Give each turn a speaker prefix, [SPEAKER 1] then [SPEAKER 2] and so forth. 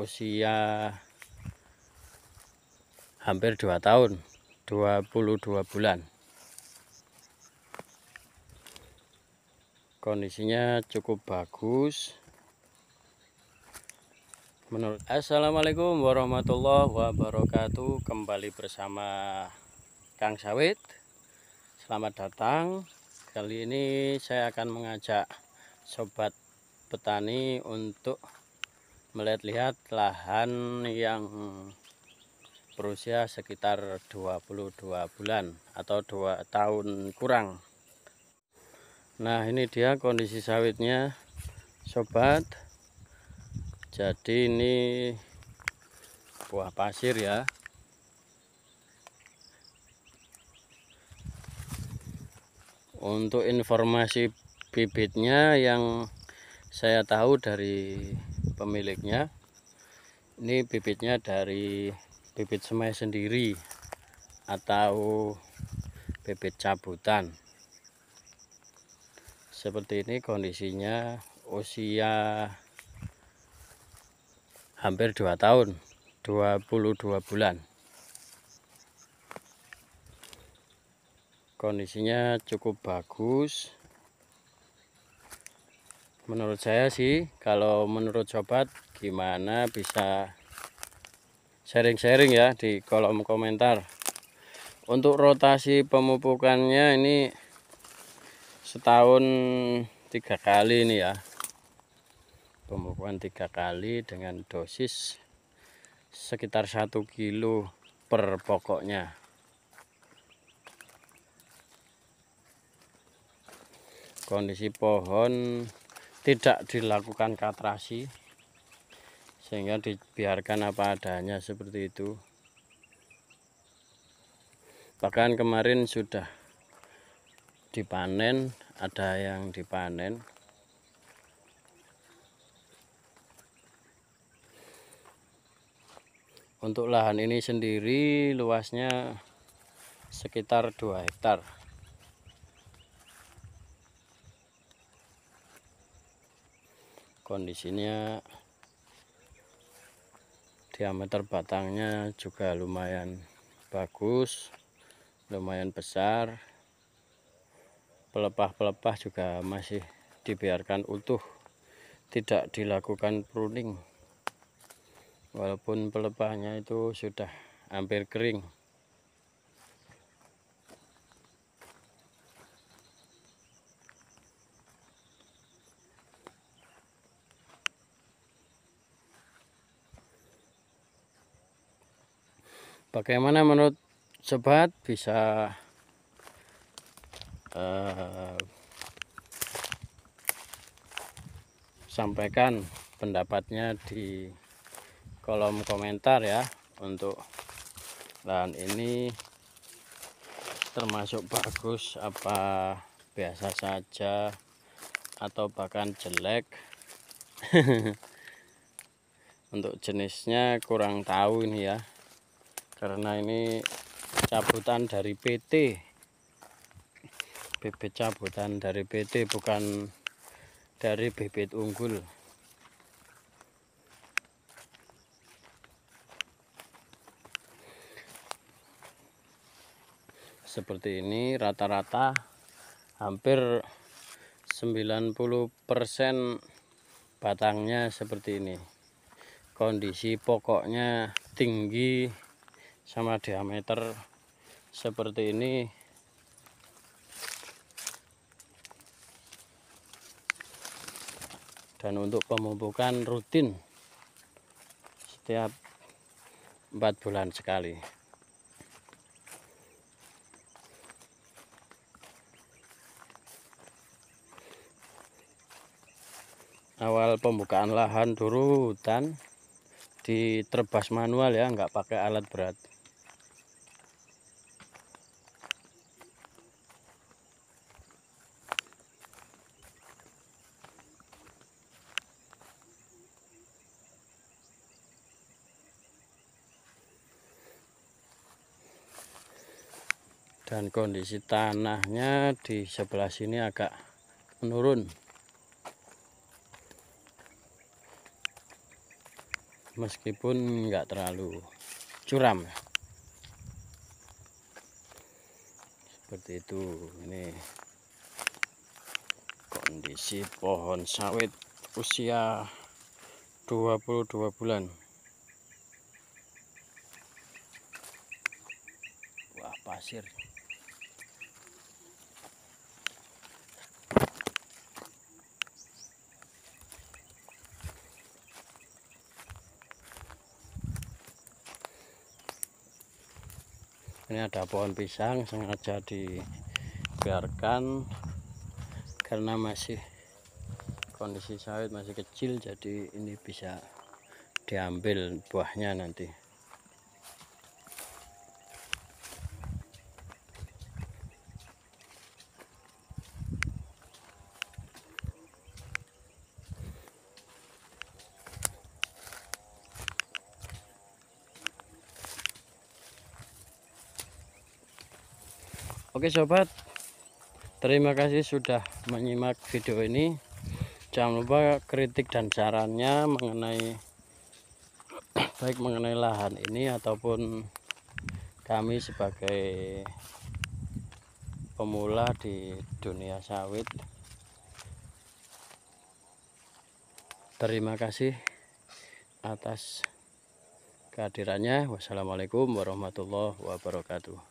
[SPEAKER 1] usia hampir 2 tahun 22 bulan kondisinya cukup bagus menurut Assalamualaikum warahmatullahi wabarakatuh kembali bersama Kang Sawit selamat datang kali ini saya akan mengajak sobat petani untuk melihat-lihat lahan yang berusia sekitar 22 bulan atau 2 tahun kurang nah ini dia kondisi sawitnya sobat jadi ini buah pasir ya untuk informasi bibitnya yang saya tahu dari pemiliknya ini bibitnya dari bibit semai sendiri atau bibit cabutan seperti ini kondisinya usia hampir 2 tahun 22 bulan kondisinya cukup bagus menurut saya sih kalau menurut sobat gimana bisa sharing-sharing ya di kolom komentar untuk rotasi pemupukannya ini setahun tiga kali ini ya pemupukan tiga kali dengan dosis sekitar satu kilo per pokoknya kondisi pohon tidak dilakukan katrasi sehingga dibiarkan apa adanya seperti itu bahkan kemarin sudah dipanen ada yang dipanen untuk lahan ini sendiri luasnya sekitar 2 hektar kondisinya diameter batangnya juga lumayan bagus lumayan besar pelepah-pelepah juga masih dibiarkan utuh tidak dilakukan pruning walaupun pelepahnya itu sudah hampir kering bagaimana menurut sobat bisa uh, sampaikan pendapatnya di kolom komentar ya untuk lahan ini termasuk bagus apa biasa saja atau bahkan jelek untuk jenisnya kurang tahu ini ya karena ini cabutan dari PT bibit cabutan dari PT bukan dari bibit unggul seperti ini rata-rata hampir 90% batangnya seperti ini kondisi pokoknya tinggi sama diameter seperti ini dan untuk pemupukan rutin setiap 4 bulan sekali awal pembukaan lahan dulu hutan diterbas manual ya nggak pakai alat berat dan kondisi tanahnya di sebelah sini agak menurun meskipun enggak terlalu curam seperti itu ini kondisi pohon sawit usia 22 bulan wah pasir ini ada pohon pisang sengaja dibiarkan karena masih kondisi sawit masih kecil jadi ini bisa diambil buahnya nanti Oke sobat, terima kasih sudah menyimak video ini. Jangan lupa kritik dan sarannya mengenai baik mengenai lahan ini ataupun kami sebagai pemula di dunia sawit. Terima kasih atas kehadirannya. Wassalamualaikum warahmatullahi wabarakatuh.